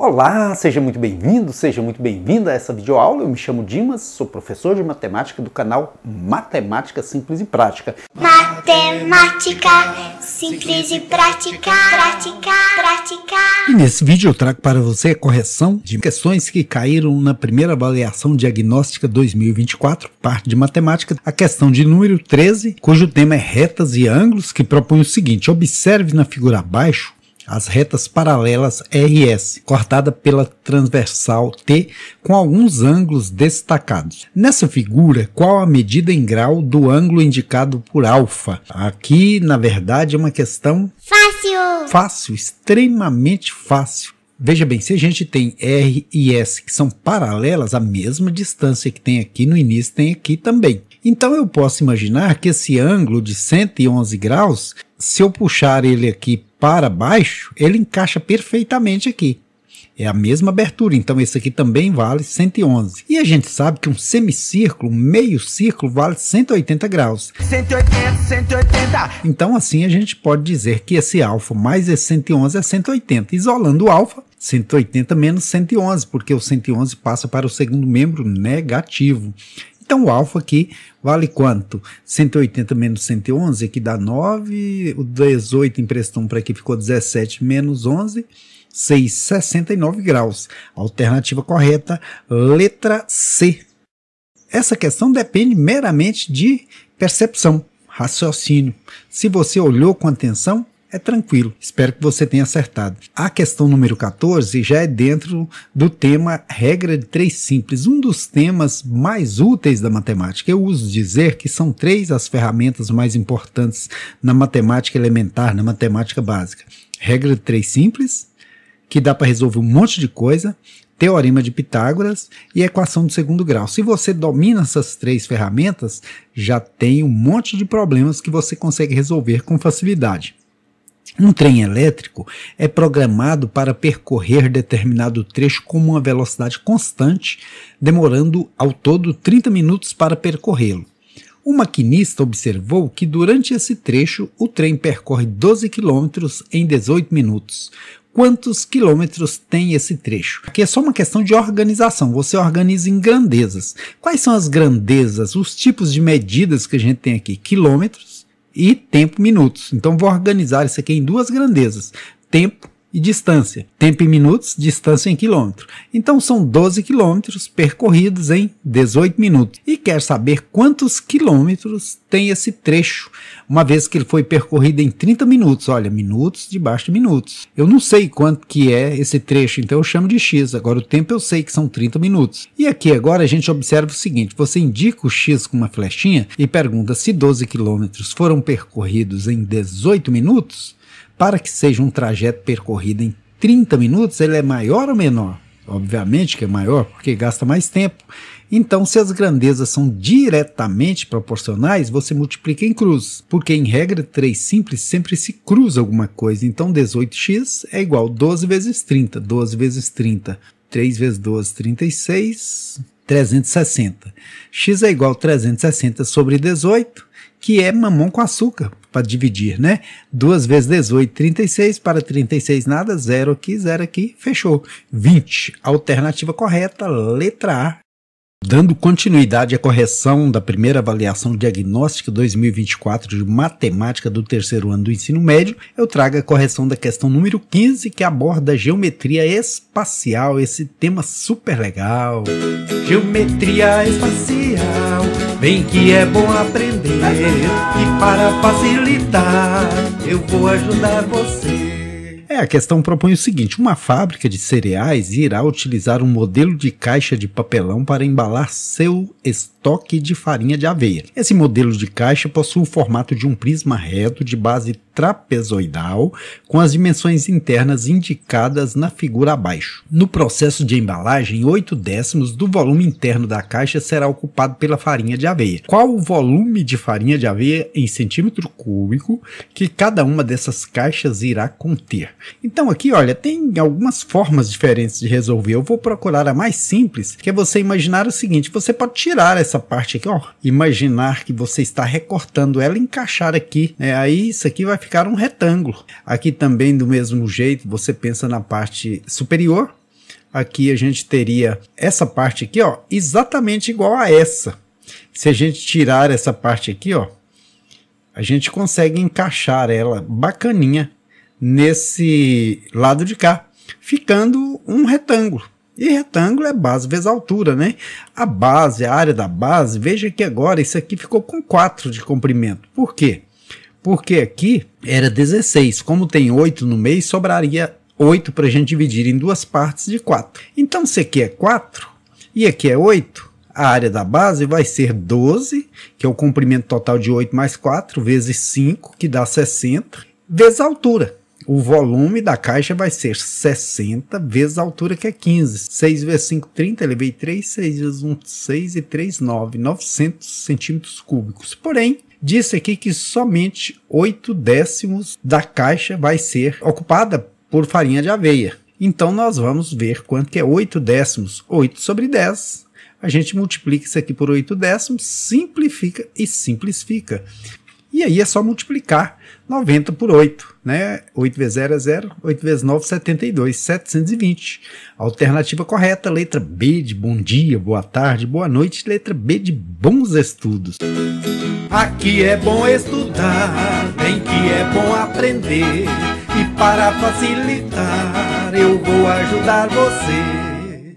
Olá, seja muito bem-vindo, seja muito bem-vinda a essa videoaula. Eu me chamo Dimas, sou professor de matemática do canal Matemática Simples e Prática. Matemática simples e prática, prática, prática. E nesse vídeo eu trago para você a correção de questões que caíram na primeira avaliação diagnóstica 2024, parte de matemática, a questão de número 13, cujo tema é retas e ângulos, que propõe o seguinte: observe na figura abaixo as retas paralelas RS, cortada pela transversal T com alguns ângulos destacados. Nessa figura, qual a medida em grau do ângulo indicado por alfa? Aqui, na verdade, é uma questão fácil. Fácil, extremamente fácil. Veja bem, se a gente tem R e S que são paralelas, a mesma distância que tem aqui no início tem aqui também. Então eu posso imaginar que esse ângulo de 111 graus, se eu puxar ele aqui para baixo, ele encaixa perfeitamente aqui. É a mesma abertura, então esse aqui também vale 111. E a gente sabe que um semicírculo, um meio círculo, vale 180 graus. 180, 180! Então assim a gente pode dizer que esse alfa mais esse 111 é 180. Isolando o alfa, 180 menos 111, porque o 111 passa para o segundo membro negativo. Então o alfa aqui vale quanto? 180 menos 111, que dá 9. O 18 emprestão para aqui ficou 17 menos 11. 669 graus. Alternativa correta, letra C. Essa questão depende meramente de percepção, raciocínio. Se você olhou com atenção, é tranquilo. Espero que você tenha acertado. A questão número 14 já é dentro do tema regra de três simples, um dos temas mais úteis da matemática. Eu uso dizer que são três as ferramentas mais importantes na matemática elementar, na matemática básica. Regra de três simples, que dá para resolver um monte de coisa, Teorema de Pitágoras e equação do segundo grau. Se você domina essas três ferramentas, já tem um monte de problemas que você consegue resolver com facilidade. Um trem elétrico é programado para percorrer determinado trecho com uma velocidade constante, demorando ao todo 30 minutos para percorrê-lo. O maquinista observou que durante esse trecho o trem percorre 12 quilômetros em 18 minutos. Quantos quilômetros tem esse trecho? Aqui é só uma questão de organização. Você organiza em grandezas. Quais são as grandezas, os tipos de medidas que a gente tem aqui? Quilômetros e tempo minutos. Então vou organizar isso aqui em duas grandezas: tempo e distância. Tempo em minutos, distância em quilômetro. Então são 12 quilômetros percorridos em 18 minutos. E quer saber quantos quilômetros tem esse trecho, uma vez que ele foi percorrido em 30 minutos. Olha, minutos debaixo de minutos. Eu não sei quanto que é esse trecho, então eu chamo de x. Agora o tempo eu sei que são 30 minutos. E aqui agora a gente observa o seguinte, você indica o x com uma flechinha e pergunta se 12 quilômetros foram percorridos em 18 minutos? para que seja um trajeto percorrido em 30 minutos, ele é maior ou menor? Obviamente que é maior, porque gasta mais tempo. Então, se as grandezas são diretamente proporcionais, você multiplica em cruz, porque em regra 3 simples sempre se cruza alguma coisa. Então, 18x é igual a 12 vezes 30, 12 vezes 30, 3 vezes 12, 36, 360. x é igual a 360 é sobre 18, que é mamão com açúcar, para dividir, né? 2 vezes 18, 36, para 36 nada, 0 aqui, 0 aqui, fechou. 20, alternativa correta, letra A. Dando continuidade à correção da primeira avaliação diagnóstica 2024 de matemática do terceiro ano do ensino médio, eu trago a correção da questão número 15 que aborda geometria espacial, esse tema super legal. Geometria espacial Bem que é bom aprender e para facilitar eu vou ajudar você é, a questão propõe o seguinte: uma fábrica de cereais irá utilizar um modelo de caixa de papelão para embalar seu estoque de farinha de aveia. Esse modelo de caixa possui o formato de um prisma reto de base trapezoidal, com as dimensões internas indicadas na figura abaixo. No processo de embalagem, 8 décimos do volume interno da caixa será ocupado pela farinha de aveia. Qual o volume de farinha de aveia em centímetro cúbico que cada uma dessas caixas irá conter? Então aqui, olha, tem algumas formas diferentes de resolver. Eu vou procurar a mais simples, que é você imaginar o seguinte, você pode tirar essa parte aqui, ó, imaginar que você está recortando ela e encaixar aqui, né? Aí isso aqui vai ficar um retângulo. Aqui também do mesmo jeito, você pensa na parte superior. Aqui a gente teria essa parte aqui, ó, exatamente igual a essa. Se a gente tirar essa parte aqui, ó, a gente consegue encaixar ela bacaninha nesse lado de cá, ficando um retângulo. E retângulo é base vezes altura, né? A base, a área da base, veja que agora isso aqui ficou com 4 de comprimento. Por quê? Porque aqui era 16. Como tem 8 no meio, sobraria 8 para a gente dividir em duas partes de 4. Então, se aqui é 4 e aqui é 8, a área da base vai ser 12, que é o comprimento total de 8 mais 4, vezes 5, que dá 60, vezes a altura o volume da caixa vai ser 60 vezes a altura que é 15. 6 vezes 5, 30, elevei 3, 6 vezes 1, 6 e 3, 9, 900 centímetros cúbicos. Porém, disse aqui que somente 8 décimos da caixa vai ser ocupada por farinha de aveia. Então nós vamos ver quanto que é 8 décimos. 8 sobre 10. A gente multiplica isso aqui por 8 décimos, simplifica e simplifica. E aí é só multiplicar 90 por 8, né? 8 vezes 0 é 0, 8 vezes 9 é 72, 720. Alternativa correta, letra B de bom dia, boa tarde, boa noite, letra B de bons estudos. Aqui é bom estudar, bem que é bom aprender. E para facilitar, eu vou ajudar você.